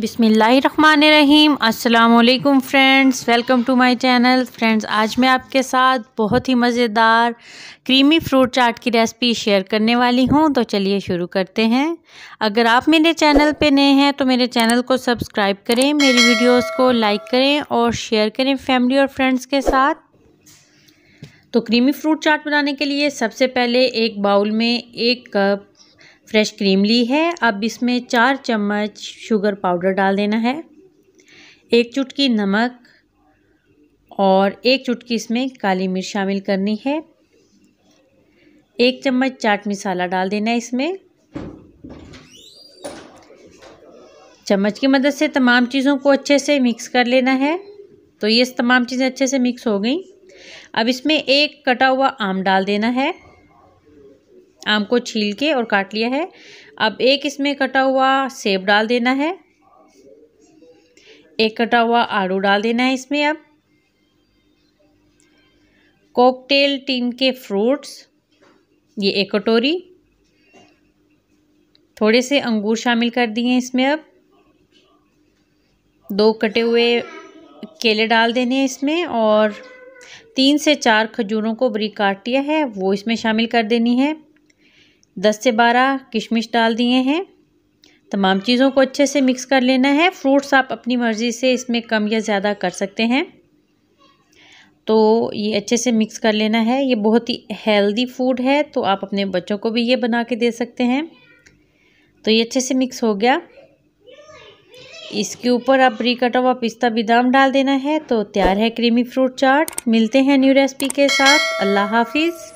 बिसमीम् अल्लाम friends welcome to my channel friends आज मैं आपके साथ बहुत ही मज़ेदार क्रीमी फ्रूट चाट की रेसिपी शेयर करने वाली हूं तो चलिए शुरू करते हैं अगर आप मेरे चैनल पे नए हैं तो मेरे चैनल को सब्सक्राइब करें मेरी वीडियोस को लाइक करें और शेयर करें फैमिली और फ्रेंड्स के साथ तो क्रीमी फ्रूट चाट बनाने के लिए सबसे पहले एक बाउल में एक कप फ्रेश क्रीम ली है अब इसमें चार चम्मच शुगर पाउडर डाल देना है एक चुटकी नमक और एक चुटकी इसमें काली मिर्च शामिल करनी है एक चम्मच चाट मसाला डाल देना है इसमें चम्मच की मदद से तमाम चीज़ों को अच्छे से मिक्स कर लेना है तो ये तमाम चीज़ें अच्छे से मिक्स हो गई अब इसमें एक कटा हुआ आम डाल देना है आम को छील के और काट लिया है अब एक इसमें कटा हुआ सेब डाल देना है एक कटा हुआ आड़ू डाल देना है इसमें अब कॉकटेल टीन के फ्रूट्स ये एक कटोरी थोड़े से अंगूर शामिल कर दिए इसमें अब दो कटे हुए केले डाल देने हैं इसमें और तीन से चार खजूरों को बरीक काट लिया है वो इसमें शामिल कर देनी है 10 से 12 किशमिश डाल दिए हैं तमाम चीज़ों को अच्छे से मिक्स कर लेना है फ्रूट्स आप अपनी मर्ज़ी से इसमें कम या ज़्यादा कर सकते हैं तो ये अच्छे से मिक्स कर लेना है ये बहुत ही हेल्दी फूड है तो आप अपने बच्चों को भी ये बना के दे सकते हैं तो ये अच्छे से मिक्स हो गया इसके ऊपर आप ब्री कटा हुआ पिस्ता बादाम डाल देना है तो तैयार है क्रीमी फ्रूट चाट मिलते हैं न्यू रेसिपी के साथ अल्लाह हाफिज़